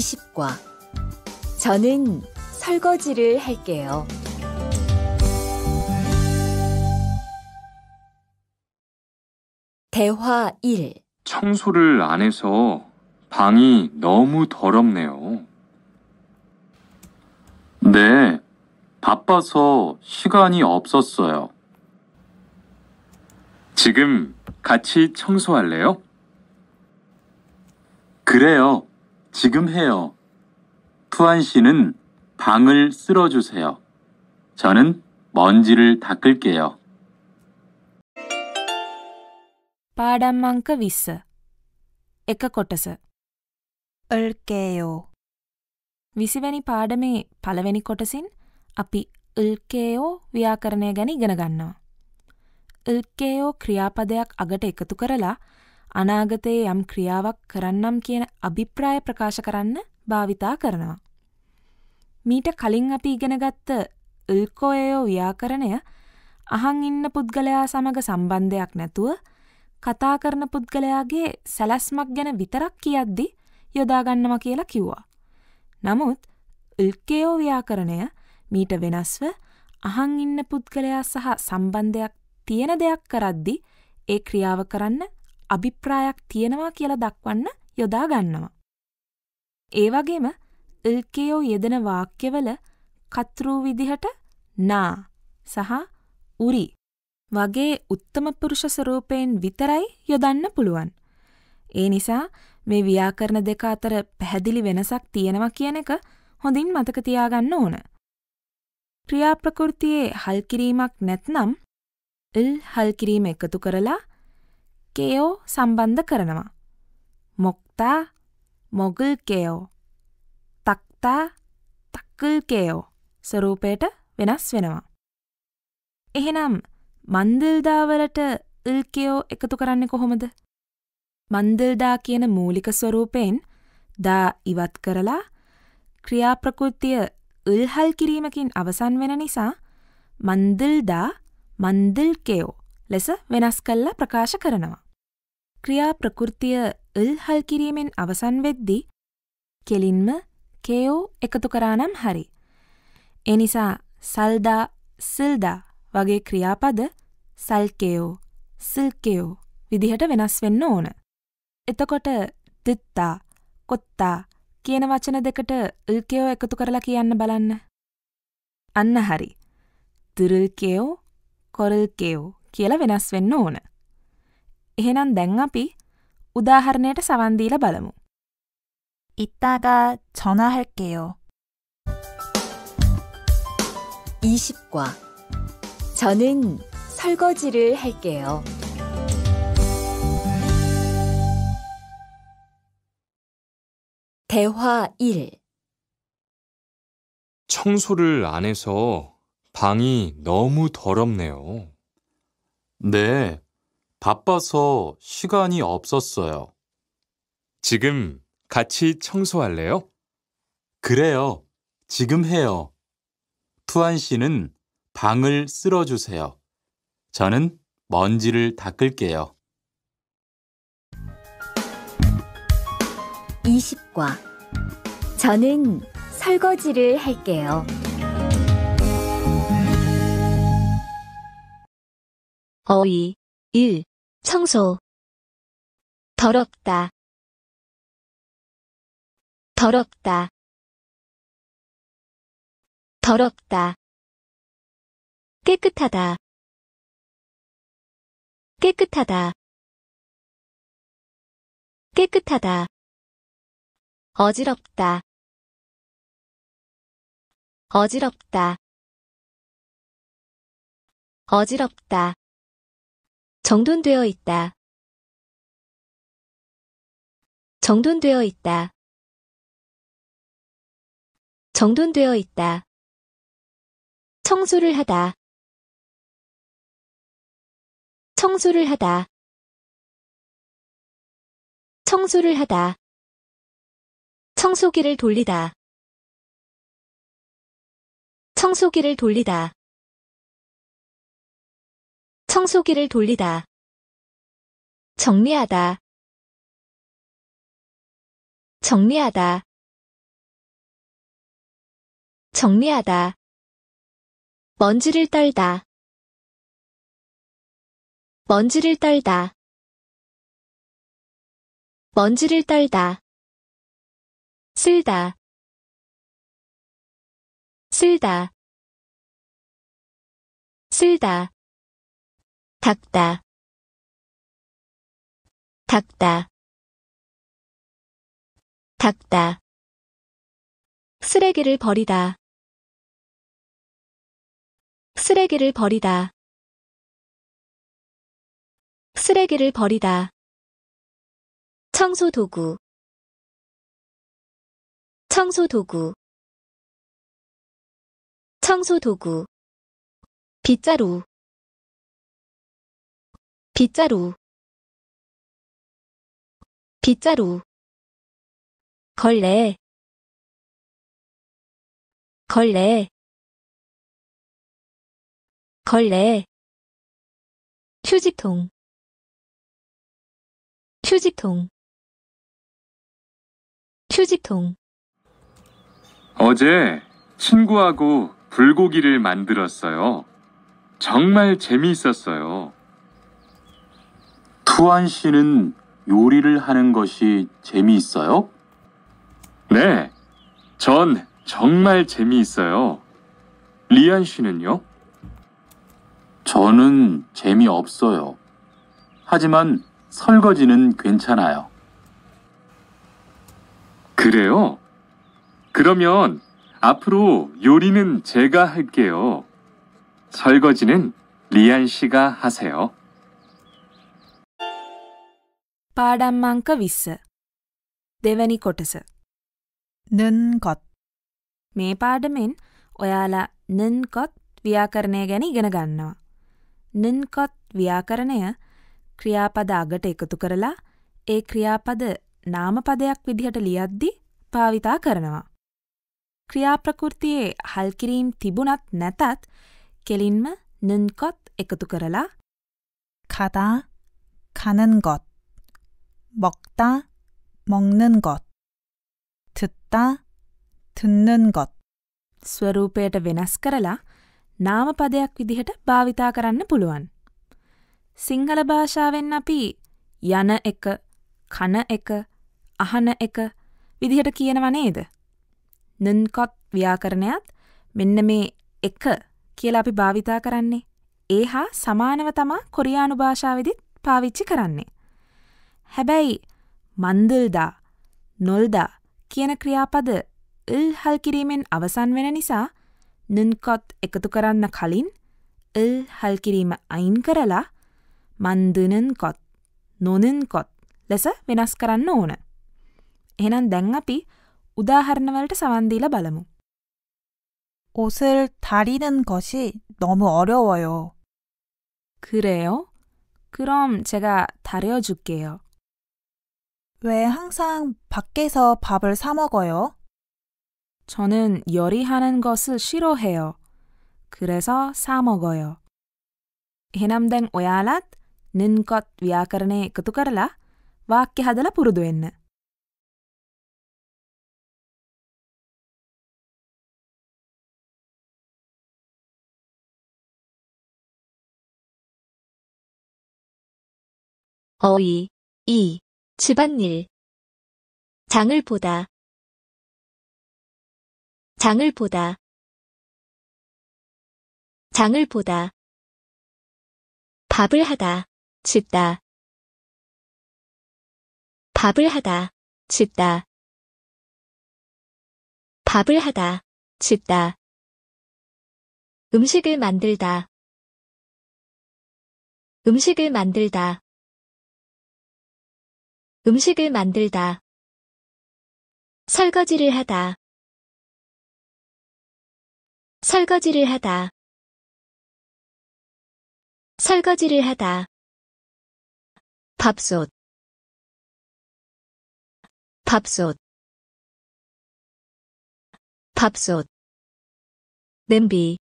20과 저는 설거지를 할게요. 대화 1 청소를 안 해서 방이 너무 더럽네요. 네, 바빠서 시간이 없었어요. 지금 같이 청소할래요? 그래요. 지금 해요. 투안 씨는 방을 쓸어주세요. 저는 먼지를 닦을게요. 파란만큼 있어. එක්කොටස. 을게요. විසිවැනි පාඩමේ පළවෙනි කොටසින් අපි ල්කේයෝ ව්‍යාකරණය ගැන ඉගෙන ගන්නවා. ල්කේයෝ ක්‍රියාපදයක් අගට එකතු කරලා අනාගතයේ යම් ක්‍රියාවක් කරන්නම් කියන අභිප්‍රාය ප්‍රකාශ කරන්න භාවිතා කරනවා. මීට කලින් අපි ඉගෙනගත්ත ල්කෝයෝ ව්‍යාකරණය අහන් ඉන්න පුද්ගලයා සමඟ සම්බන්ධයක් නැතුව කතා කරන පුද්ගලයාගේ සැලැස්මක් ගැන විතරක් කියද්දි යොදාගන්නවා කියලා කිව්වා. නමුත් ල්කයෝ ව්‍යාකරණය මීට වෙනස්ව අහන් ඉන්න පුද්ගලයා සහ සම්බන්ධයක් තියෙන දෙයක් කරද්දි ඒ ක්‍රියාව කරන්න අභිප්‍රායක් තියෙනවා කියලා දක්වන්න යොදා ගන්නවා. ඒ වගේම ඉල්කයෝ යෙදෙන වාක්‍යවල කතෘ විදිහට නා සහ උරි වගේ උත්තම පුරුෂ ස්වරූපයෙන් විතරයි යොදන්න පුළුවන්. ඒ නිසා මේ ව්‍යාකරණ දෙක අතර පැහැදිලි වෙනසක් තියෙනවා කියන එක හොඳින් මතක තියාගන්න ඕන. ක්‍රියාප්‍රකෘතියේ හල් කිරීමක් නැත්නම් ඉල් හල් කිරීම එකතු කරලා 깨요 삼반드 කරනවා. 먹다 먹을게요. 닦다 닦을게요. ස්වරූපයට වෙනස් වෙනවා. එහෙනම් මන්දල්දා වලට ල්කයෝ එකතු කරන්නේ කොහොමද? මන්දල්දා කියන මූලික ස්වරූපයෙන් දා ඉවත් කරලා ක්‍රියාප්‍රකෘතිය ල්හල් කිරීමකින් අවසන් වෙන නිසා මන්දල්දා මන්දල්කයෝ ලෙස වෙනස් කල්ලා ප්‍රකාශ කරනවා. ක්‍රියා ප්‍රකෘතිය ඉල් හල් කිරීමෙන් අවසන් වෙද්දී කෙලින්ම කේයෝ එකතු කරානම් හරි. එනිසා සල්දා සිල්දා වගේ ක්‍රියාපද සල්කයෝ සිල්කයෝ විදිහට වෙනස් වෙන්න ඕන. එතකොට තිත්තා කොත්තා කියන වචන දෙකට ඉල්කයෝ එකතු කරලා කියන්න බලන්න. අන්න හරි. තුරල්කයෝ කොරල්කයෝ කියලා වෙනස් වෙන්න ඕන. එහෙනම් දැන් අපි උදාහරණයට සවන් දීලා බලමු. 이따가 전화할게요. 20과 저는 설거지를 할게요. 대화 1 청소를 안 해서 방이 너무 더럽네요. 네, 바빠서 시간이 없었어요. 지금 같이 청소할래요? 그래요. 지금 해요. 투한 씨는 방을 쓸어주세요. 저는 먼지를 닦을게요. 20과 저는 설거지를 할게요. 어이 1. 청소 더럽다 더럽다 더럽다 깨끗하다 깨끗하다 깨끗하다 어지럽다 어지럽다 어지럽다 정돈되어 있다. 정돈되어 있다. 정돈되어 있다. 청소를 하다. 청소를 하다. 청소를 하다. 청소기를 돌리다. 청소기를 돌리다. 청소기를 돌리다. 정리하다. 정리하다. 정리하다. 먼지를 떨다. 먼지를 떨다. 먼지를 떨다. 쓸다. 쓸다. 쓸다. 닦다 닦다 닦다 쓰레기를 버리다 쓰레기를 버리다 쓰레기를 버리다 청소 도구 청소 도구 청소 도구 빗자루 빗자루 빗자루 걸레 걸레 걸레 휴지통 휴지통 휴지통 어제 친구하고 불고기를 만들었어요. 정말 재미있었어요. 푸안 씨는 요리를 하는 것이 재미있어요? 네, 전 정말 재미있어요. 리안 씨는요? 저는 재미없어요. 하지만 설거지는 괜찮아요. 그래요? 그러면 앞으로 요리는 제가 할게요. 설거지는 리안 씨가 하세요. පාඩම් අංක 20 දෙවැනි කොටස නන්කොත් මේ පාඩමෙන් ඔයාලා නන්කොත් ව්‍යාකරණය ගැන ඉගෙන ගන්නවා. නන්කොත් ව්‍යාකරණය ක්‍රියාපද අගට එකතු කරලා ඒ ක්‍රියාපද නාමපදයක් විදිහට ලියද්දි භාවිතා කරනවා. ක්‍රියාප්‍රකෘතියේ හල්කිරීම් තිබුණත් නැතත් කෙලින්ම නන්කොත් එකතු කරලා කතා කනන්ගොත් 먹다, 먹는 것. 듣다, 듣는 것. ස්වරූපයට වෙනස් කරලා නාමපදයක් විදිහට භාවිතා කරන්න පුළුවන්. සිංහල භාෂාවෙන් අපි යන එක, කන එක, අහන එක විදිහට කියනව නේද? නන්කොත් ව්‍යාකරණයත් මෙන්න මේ එක කියලා අපි භාවිතා කරන්නේ. ඒ හා සමානව තමා කොරියානු භාෂාවෙදිත් පාවිච්චි කරන්නේ. හැබැයි මන්දල්දා නොල්දා කියන ක්‍රියාපද을 හල් කිරීමෙන් අවසන් වෙන නිසා නන්කොත් එකතු කරන්න කලින් ල් හල්කිරීම අයින් කරලා මන්දනන්කොත් නොනන්කොත් ලෙස වෙනස් කරන්න ඕන. එහෙනම් දැන් අපි 우다하르나말ට සවන්දීල බලමු. 옷을 다리는 것이 너무 어려워요. 그래요? 그럼 제가 다려줄게요. 왜 항상 밖에서 밥을 사 먹어요? 저는 요리하는 것을 싫어해요. 그래서 사 먹어요. 해남된 ඔ ය ා ල 껏 ව්‍යාකරණය එකතු කරලා ව ා ක 어이, 이. 집안일 장을 보다 장을 보다 장을 보다 밥을 하다 짓다 밥을 하다 짓다 밥을 하다 짓다 음식을 만들다 음식을 만들다 음식을 만들다. 설거지를 하다. 설거지를 하다. 설거지를 하다. 밥솥. 밥솥. 밥솥. 냄비.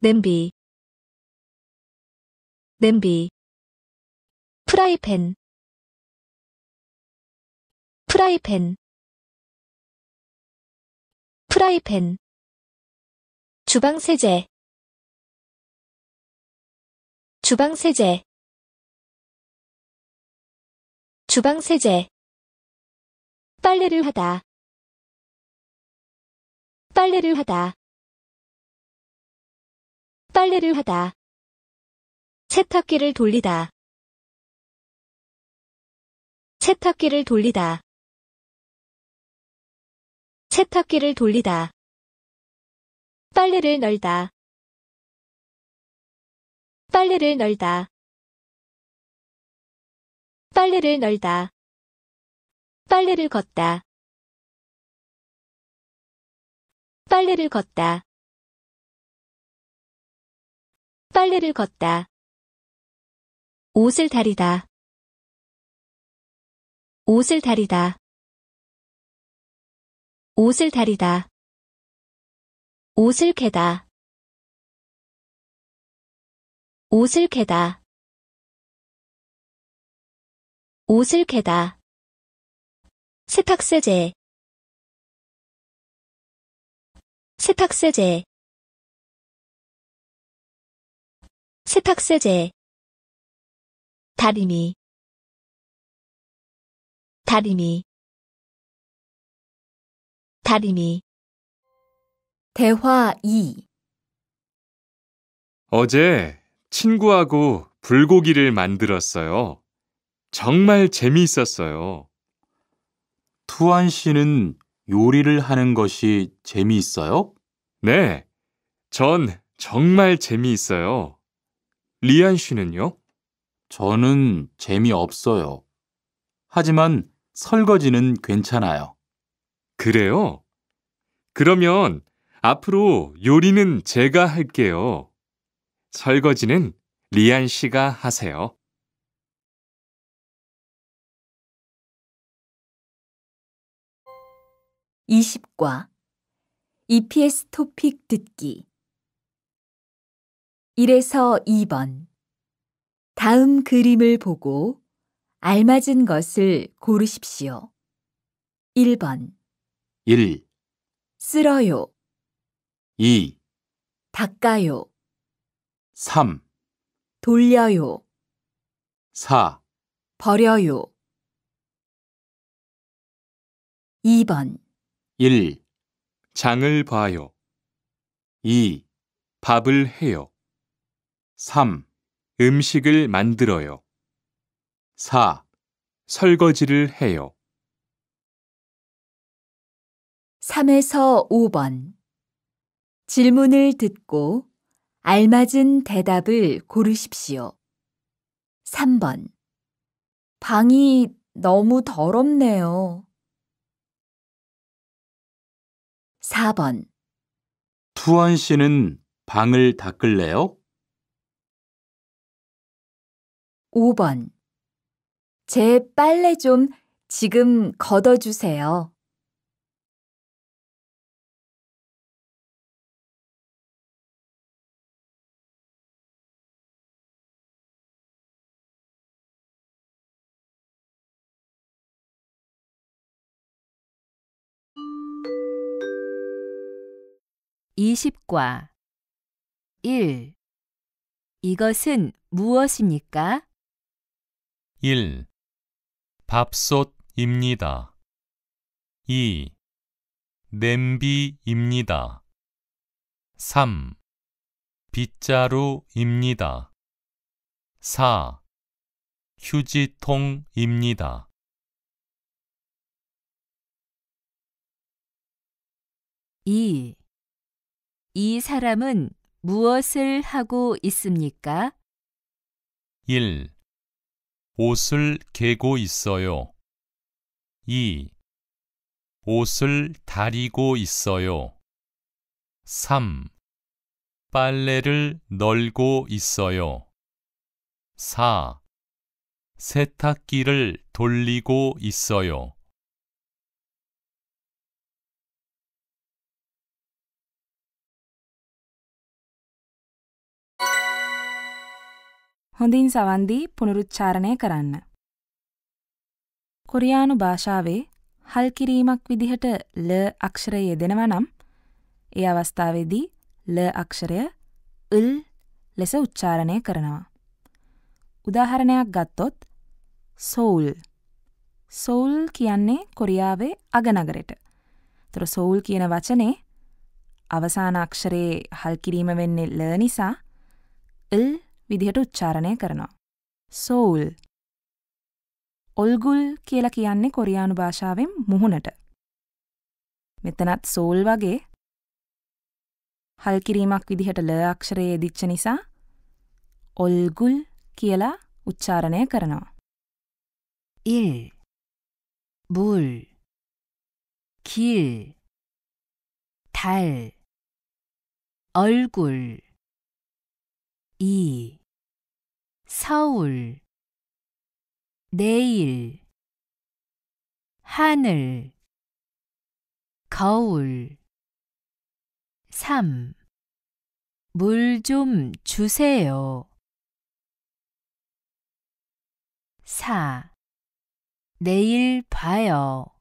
냄비. 냄비. 프라이팬 프라이팬 프라이팬 주방세제 주방세제 주방세제 빨래를 하다 빨래를 하다 빨래를 하다 세탁기를 돌리다 세탁기를 돌리다. 세탁기를 돌리다. 빨래를 널다. 빨래를 널다. 빨래를 널다. 빨래를 걷다. 빨래를 걷다. 빨래를 걷다. 옷을 다리다. 옷을 다리다. 옷을 다리다. 옷을 개다. 옷을 개다. 옷을 개다. 세탁세제. 세탁세제. 세탁세제. 다리미. 다리미 다리미 대화 2 어제 친구하고 불고기를 만들었어요. 정말 재미있었어요. 투안 씨는 요리를 하는 것이 재미있어요? 네. 전 정말 재미있어요. 리안 씨는요? 저는 재미없어요. 하지만 설거지는 괜찮아요. 그래요? 그러면 앞으로 요리는 제가 할게요. 설거지는 리안 씨가 하세요. 2 0과 EPS 토픽 듣기 1에서 2번 다음 그림을 보고 알맞은 것을 고르십시오. 1번 1, 쓸어요, 2, 닦아요, 3, 돌려요, 4, 버려요. 2번 1. 장을 봐요. 2. 밥을 해요. 3. 음식을 만들어요. 4. 설거지를 해요. 3에서 5번 질문을 듣고 알맞은 대답을 고르십시오. 3번 방이 너무 더럽네요. 4번 투원 씨는 방을 닦을래요? 5번 제 빨래 좀 지금 걷어주세요. 2 0과 1. 이것은 무엇입니까? 1. 밥솥입니다. 2. 냄비입니다. 3. 빗자루입니다. 4. 휴지통입니다. 2. 이 사람은 무엇을 하고 있습니까? 1. 옷을 개고 있어요. 2. 옷을 다리고 있어요. 3. 빨래를 널고 있어요. 4. 세탁기를 돌리고 있어요. හොඳින් සවන් දී පුනරුච්චාරණය කරන්න. කොරියානු භාෂාවේ හල් කිරීමක් විදිහට ල අක්ෂරය යෙදෙනවා නම් ඒ අවස්ථාවේදී ල අක්ෂරය ල් ලෙස උච්චාරණය කරනවා. උදාහරණයක් ගත්තොත් සෝල් සෝල් කියන්නේ කොරියාවේ අගනගරට. තොර සෝල් කියන වචනේ අවසාන අක්ෂරයේ හල් කිරීම වෙන්නේ ල නිසා ල් විදිහට උච්චාරණය කරනවා. සෝල් ඔල්ගුල් කියලා කියන්නේ කොරියානු භාෂාවෙන් මුහුණට. මෙතනත් සෝල් වගේ හල්කිරීමක් විදිහට ල අක්ෂරයේ දිච්ච නිසා ඔල්ගුල් කියලා උච්චාරණය කරනවා. ඉල් බුල් කිල් 달 얼굴 이 서울 내일 하늘 거울 3. 물 좀 주세요. 4. 내일 봐요.